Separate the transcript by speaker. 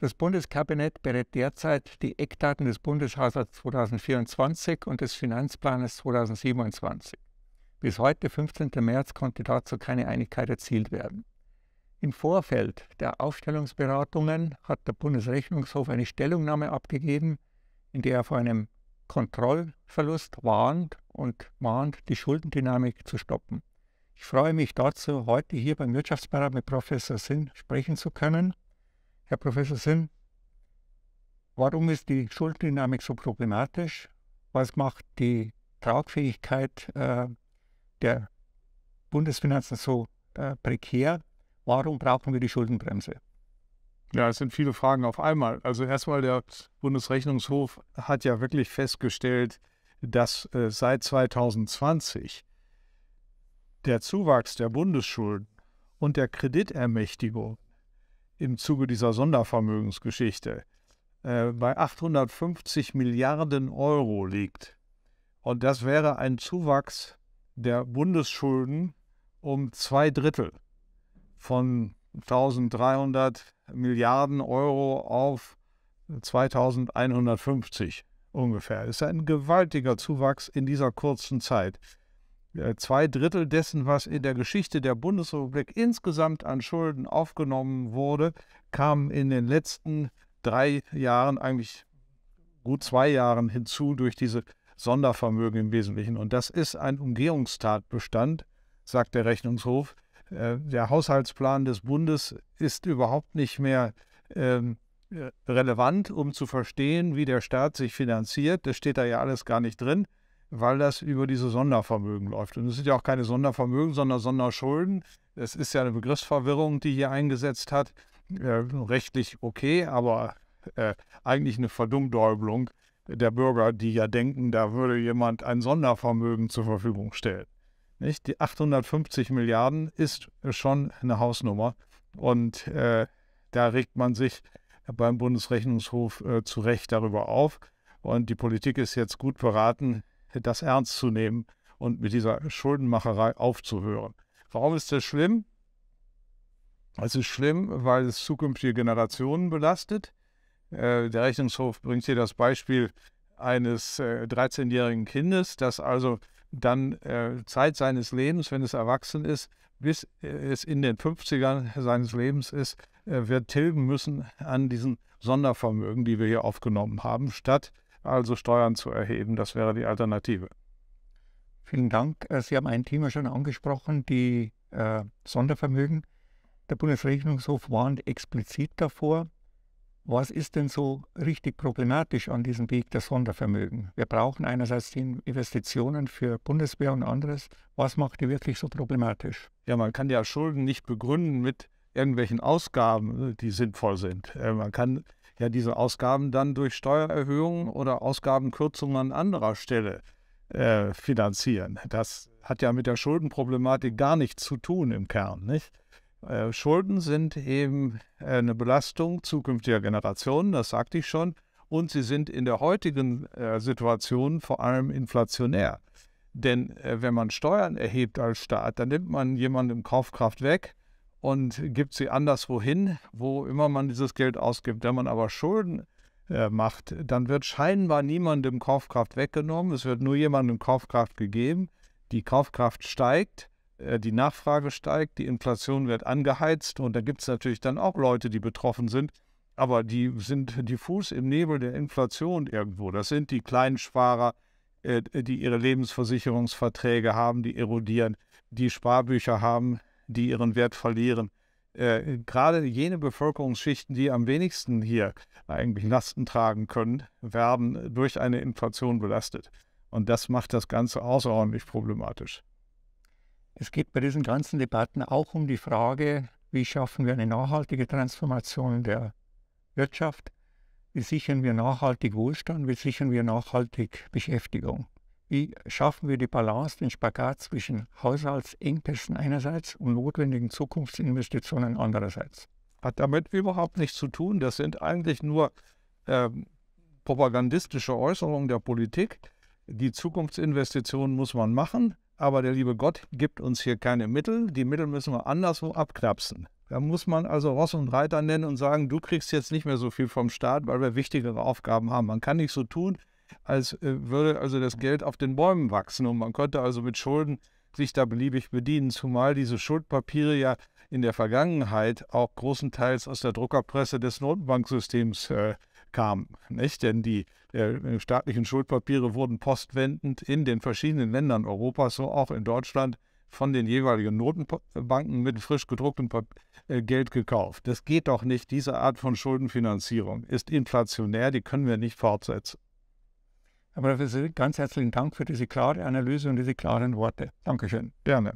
Speaker 1: Das Bundeskabinett berät derzeit die Eckdaten des Bundeshaushalts 2024 und des Finanzplanes 2027. Bis heute, 15. März, konnte dazu keine Einigkeit erzielt werden. Im Vorfeld der Aufstellungsberatungen hat der Bundesrechnungshof eine Stellungnahme abgegeben, in der er vor einem Kontrollverlust warnt und mahnt, die Schuldendynamik zu stoppen. Ich freue mich dazu, heute hier beim Wirtschaftsberat mit Professor Sinn sprechen zu können. Herr Professor Sinn, warum ist die Schulddynamik so problematisch? Was macht die Tragfähigkeit äh, der Bundesfinanzen
Speaker 2: so äh, prekär? Warum brauchen wir die Schuldenbremse? Ja, es sind viele Fragen auf einmal. Also erstmal, der Bundesrechnungshof hat ja wirklich festgestellt, dass äh, seit 2020 der Zuwachs der Bundesschulden und der Kreditermächtigung im Zuge dieser Sondervermögensgeschichte äh, bei 850 Milliarden Euro liegt. Und das wäre ein Zuwachs der Bundesschulden um zwei Drittel von 1300 Milliarden Euro auf 2150 ungefähr. Das ist ein gewaltiger Zuwachs in dieser kurzen Zeit. Äh, zwei Drittel dessen, was in der Geschichte der Bundesrepublik insgesamt an Schulden aufgenommen wurde, kamen in den letzten drei Jahren, eigentlich gut zwei Jahren hinzu durch diese Sondervermögen im Wesentlichen. Und das ist ein Umgehungstatbestand, sagt der Rechnungshof. Äh, der Haushaltsplan des Bundes ist überhaupt nicht mehr ähm, äh, relevant, um zu verstehen, wie der Staat sich finanziert. Das steht da ja alles gar nicht drin weil das über diese Sondervermögen läuft. Und es sind ja auch keine Sondervermögen, sondern Sonderschulden. Es ist ja eine Begriffsverwirrung, die hier eingesetzt hat. Äh, rechtlich okay, aber äh, eigentlich eine Verdummdäubelung der Bürger, die ja denken, da würde jemand ein Sondervermögen zur Verfügung stellen. Nicht? Die 850 Milliarden ist schon eine Hausnummer und äh, da regt man sich beim Bundesrechnungshof äh, zu Recht darüber auf. Und die Politik ist jetzt gut beraten, das ernst zu nehmen und mit dieser Schuldenmacherei aufzuhören. Warum ist das schlimm? Es ist schlimm, weil es zukünftige Generationen belastet. Äh, der Rechnungshof bringt hier das Beispiel eines 13-jährigen äh, Kindes, das also dann äh, Zeit seines Lebens, wenn es erwachsen ist, bis es in den 50ern seines Lebens ist, wird tilgen müssen an diesen Sondervermögen, die wir hier aufgenommen haben, statt also Steuern zu erheben. Das wäre die Alternative. Vielen Dank.
Speaker 1: Äh, Sie haben ein Thema schon angesprochen, die äh, Sondervermögen. Der Bundesrechnungshof warnt explizit davor. Was ist denn so richtig problematisch an diesem Weg der Sondervermögen? Wir brauchen einerseits die Investitionen für Bundeswehr und anderes. Was macht die wirklich so problematisch?
Speaker 2: Ja, man kann ja Schulden nicht begründen mit irgendwelchen Ausgaben, die sinnvoll sind. Äh, man kann ja diese Ausgaben dann durch Steuererhöhungen oder Ausgabenkürzungen an anderer Stelle äh, finanzieren. Das hat ja mit der Schuldenproblematik gar nichts zu tun im Kern, nicht? Äh, Schulden sind eben äh, eine Belastung zukünftiger Generationen, das sagte ich schon, und sie sind in der heutigen äh, Situation vor allem inflationär. Denn äh, wenn man Steuern erhebt als Staat, dann nimmt man jemandem Kaufkraft weg und gibt sie anderswo hin, wo immer man dieses Geld ausgibt. Wenn man aber Schulden äh, macht, dann wird scheinbar niemandem Kaufkraft weggenommen, es wird nur jemandem Kaufkraft gegeben. Die Kaufkraft steigt, äh, die Nachfrage steigt, die Inflation wird angeheizt und da gibt es natürlich dann auch Leute, die betroffen sind, aber die sind diffus im Nebel der Inflation irgendwo. Das sind die kleinen Sparer, äh, die ihre Lebensversicherungsverträge haben, die erodieren, die Sparbücher haben, die ihren Wert verlieren. Äh, gerade jene Bevölkerungsschichten, die am wenigsten hier eigentlich Lasten tragen können, werden durch eine Inflation belastet. Und das macht das Ganze außerordentlich problematisch. Es geht bei diesen ganzen Debatten
Speaker 1: auch um die Frage, wie schaffen wir eine nachhaltige Transformation der Wirtschaft? Wie sichern wir nachhaltig Wohlstand? Wie sichern wir nachhaltig Beschäftigung? wie schaffen wir die Balance, den Spagat zwischen Haushaltsengpässen einerseits und notwendigen Zukunftsinvestitionen andererseits?
Speaker 2: Hat damit überhaupt nichts zu tun. Das sind eigentlich nur äh, propagandistische Äußerungen der Politik. Die Zukunftsinvestitionen muss man machen, aber der liebe Gott gibt uns hier keine Mittel. Die Mittel müssen wir anderswo abknapsen. Da muss man also Ross und Reiter nennen und sagen, du kriegst jetzt nicht mehr so viel vom Staat, weil wir wichtigere Aufgaben haben. Man kann nicht so tun, als äh, würde also das Geld auf den Bäumen wachsen und man könnte also mit Schulden sich da beliebig bedienen, zumal diese Schuldpapiere ja in der Vergangenheit auch großenteils aus der Druckerpresse des Notenbanksystems äh, kamen. Nicht? Denn die äh, staatlichen Schuldpapiere wurden postwendend in den verschiedenen Ländern Europas, so auch in Deutschland, von den jeweiligen Notenbanken mit frisch gedrucktem äh, Geld gekauft. Das geht doch nicht. Diese Art von Schuldenfinanzierung ist inflationär, die können wir nicht fortsetzen.
Speaker 1: Herr Professor, ganz herzlichen
Speaker 2: Dank für diese klare Analyse und diese klaren Worte. Dankeschön. Gerne.